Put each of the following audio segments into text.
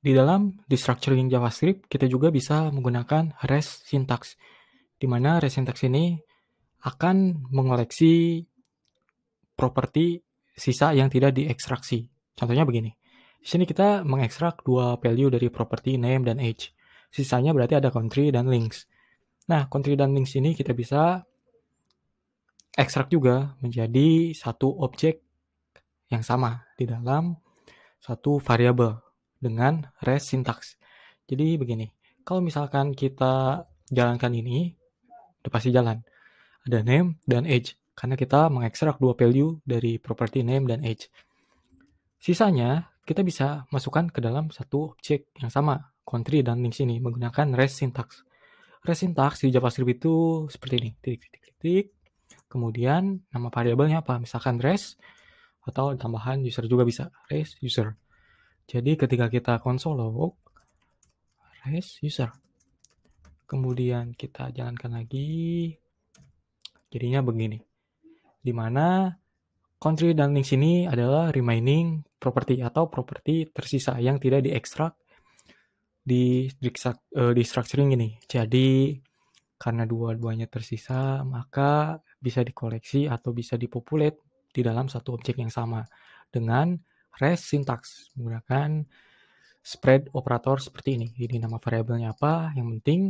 Di dalam destructuring JavaScript, kita juga bisa menggunakan REST syntax, di mana REST syntax ini akan mengoleksi properti sisa yang tidak diekstraksi. Contohnya begini. Di sini kita mengekstrak dua value dari properti name dan age. Sisanya berarti ada country dan links. Nah, country dan links ini kita bisa ekstrak juga menjadi satu objek yang sama di dalam satu variable dengan rest syntax. Jadi begini, kalau misalkan kita jalankan ini, udah pasti jalan. Ada name dan age, karena kita mengekstrak dua value dari property name dan age. Sisanya, kita bisa masukkan ke dalam satu objek yang sama, country dan links ini, menggunakan rest syntax. Rest syntax di JavaScript itu seperti ini, titik, titik, titik. Kemudian, nama variabelnya apa? Misalkan rest, atau tambahan user juga bisa, rest user. Jadi ketika kita console log res user, kemudian kita jalankan lagi, jadinya begini. Dimana country dan link sini adalah remaining property atau properti tersisa yang tidak diekstrak di, di e, structuring ini. Jadi karena dua-duanya tersisa, maka bisa dikoleksi atau bisa dipopulate di dalam satu objek yang sama dengan REST syntax menggunakan spread operator seperti ini. Ini nama variabelnya apa? Yang penting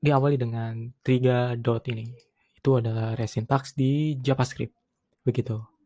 diawali dengan tiga dot ini. Itu adalah REST syntax di JavaScript. Begitu.